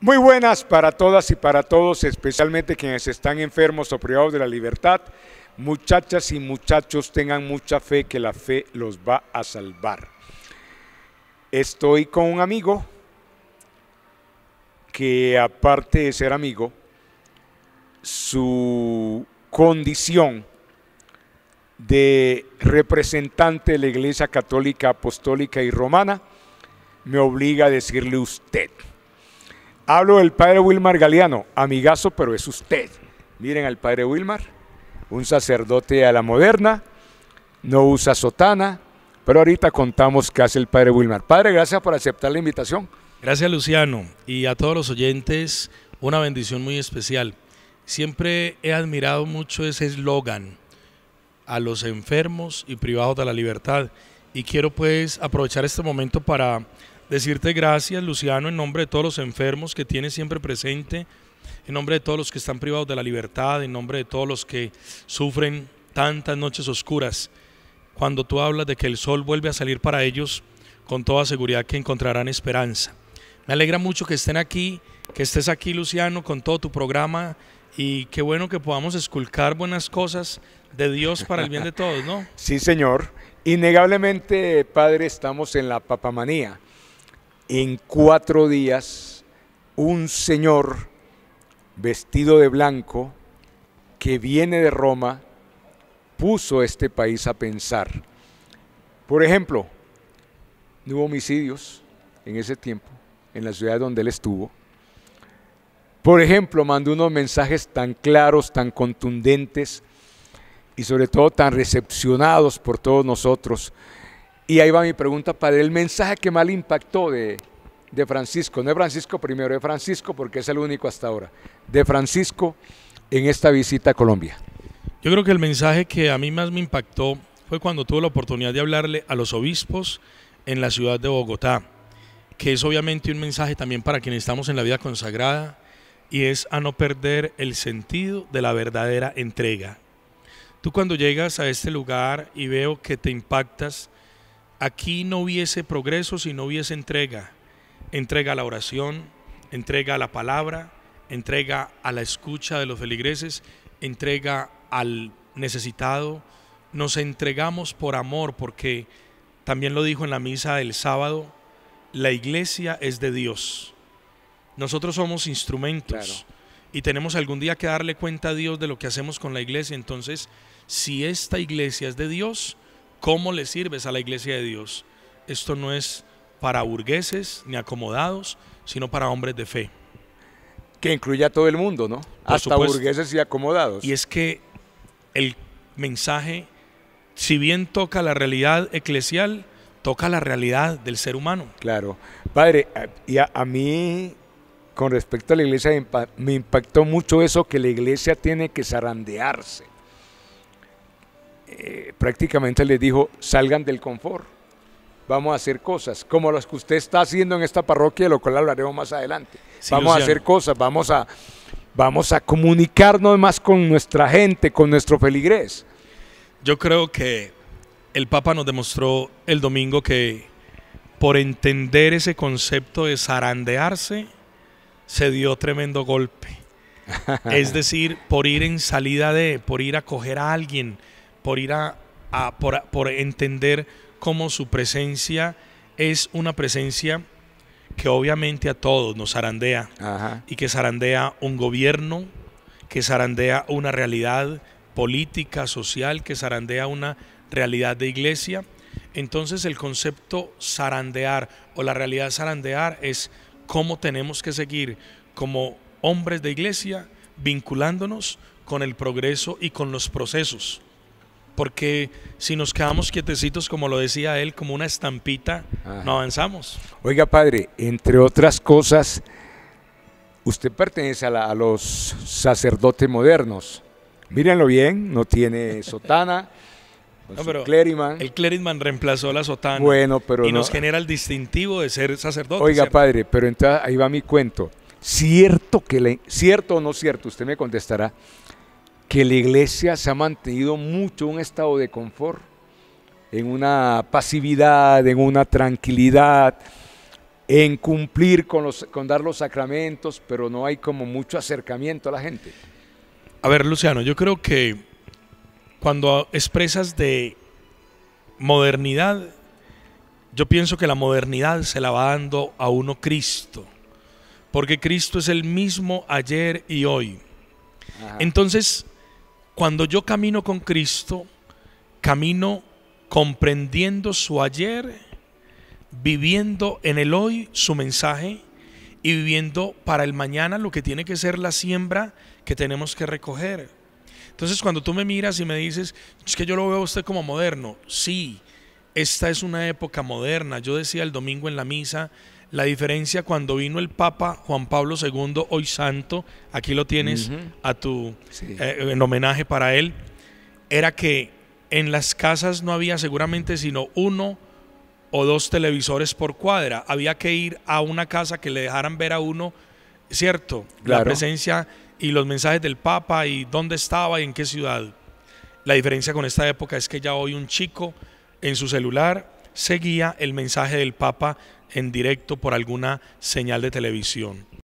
Muy buenas para todas y para todos, especialmente quienes están enfermos o privados de la libertad. Muchachas y muchachos, tengan mucha fe que la fe los va a salvar. Estoy con un amigo que aparte de ser amigo, su condición de representante de la Iglesia Católica, Apostólica y Romana me obliga a decirle usted. Hablo del padre Wilmar Galeano, amigazo, pero es usted. Miren al padre Wilmar, un sacerdote a la moderna, no usa sotana, pero ahorita contamos qué hace el padre Wilmar. Padre, gracias por aceptar la invitación. Gracias Luciano y a todos los oyentes una bendición muy especial. Siempre he admirado mucho ese eslogan, a los enfermos y privados de la libertad. Y quiero pues aprovechar este momento para Decirte gracias, Luciano, en nombre de todos los enfermos que tienes siempre presente, en nombre de todos los que están privados de la libertad, en nombre de todos los que sufren tantas noches oscuras. Cuando tú hablas de que el sol vuelve a salir para ellos, con toda seguridad que encontrarán esperanza. Me alegra mucho que estén aquí, que estés aquí, Luciano, con todo tu programa y qué bueno que podamos esculcar buenas cosas de Dios para el bien de todos, ¿no? Sí, señor. Innegablemente, Padre, estamos en la papamanía en cuatro días un señor vestido de blanco que viene de Roma puso este país a pensar. Por ejemplo, no hubo homicidios en ese tiempo, en la ciudad donde él estuvo. Por ejemplo, mandó unos mensajes tan claros, tan contundentes y sobre todo tan recepcionados por todos nosotros y ahí va mi pregunta para el mensaje que más le impactó de, de Francisco, no es Francisco primero, de Francisco porque es el único hasta ahora, de Francisco en esta visita a Colombia. Yo creo que el mensaje que a mí más me impactó fue cuando tuve la oportunidad de hablarle a los obispos en la ciudad de Bogotá, que es obviamente un mensaje también para quienes estamos en la vida consagrada y es a no perder el sentido de la verdadera entrega. Tú cuando llegas a este lugar y veo que te impactas aquí no hubiese progreso si no hubiese entrega. Entrega a la oración, entrega a la palabra, entrega a la escucha de los feligreses, entrega al necesitado. Nos entregamos por amor porque, también lo dijo en la misa del sábado, la iglesia es de Dios. Nosotros somos instrumentos y tenemos algún día que darle cuenta a Dios de lo que hacemos con la iglesia. Entonces, si esta iglesia es de Dios, ¿Cómo le sirves a la iglesia de Dios? Esto no es para burgueses ni acomodados, sino para hombres de fe. Que incluye a todo el mundo, ¿no? Hasta burgueses y acomodados. Y es que el mensaje, si bien toca la realidad eclesial, toca la realidad del ser humano. Claro. Padre, y a mí, con respecto a la iglesia, me impactó mucho eso que la iglesia tiene que zarandearse eh, prácticamente le dijo, salgan del confort, vamos a hacer cosas, como las que usted está haciendo en esta parroquia, lo cual hablaremos más adelante. vamos a hacer cosas, vamos a, vamos a comunicarnos más con nuestra gente, con nuestro feligrés. Yo creo que el Papa nos demostró el domingo que por entender ese concepto de zarandearse, se dio tremendo golpe. es decir, por ir en salida de, por ir a coger a alguien, por ir a, por, entender cómo su presencia es una presencia que obviamente a todos nos zarandea y que zarandea un gobierno, que zarandea una realidad política, social, que zarandea una realidad de iglesia. Entonces el concepto zarandear o la realidad zarandear es cómo tenemos que seguir como hombres de iglesia vinculándonos con el progreso y con los procesos porque si nos quedamos quietecitos, como lo decía él, como una estampita, no avanzamos. Oiga, padre, entre otras cosas, usted pertenece a, los sacerdotes modernos. Mírenlo bien, no tiene sotana. No, pero clériman. El clériman reemplazó la sotana. Bueno, pero y nos genera el distintivo de ser sacerdote. Oiga, padre, pero entonces ahí va mi cuento. Cierto que cierto o no cierto, usted me contestará que la iglesia se ha mantenido mucho en un estado de confort, en una pasividad, en una tranquilidad, en cumplir con, los, con dar los sacramentos, pero no hay como mucho acercamiento a la gente. A ver, Luciano, yo creo que cuando expresas de modernidad, yo pienso que la modernidad se la va dando a uno Cristo, porque Cristo es el mismo ayer y hoy. Entonces, cuando yo camino con Cristo, camino comprendiendo su ayer, viviendo en el hoy su mensaje y viviendo para el mañana lo que tiene que ser la siembra que tenemos que recoger. Entonces cuando tú me miras y me dices, es que yo lo veo a usted como moderno, sí, esta es una época moderna. Yo decía el domingo en la misa, la diferencia cuando vino el Papa Juan Pablo II, hoy santo, aquí lo tienes a tu eh, en homenaje para él, era que en las casas no había seguramente sino uno o dos televisores por cuadra. Había que ir a una casa que le dejaran ver a uno, ¿cierto? La presencia y los mensajes del Papa y dónde estaba y en qué ciudad. La diferencia con esta época es que ya hoy un chico en su celular seguía el mensaje del Papa en directo por alguna señal de televisión.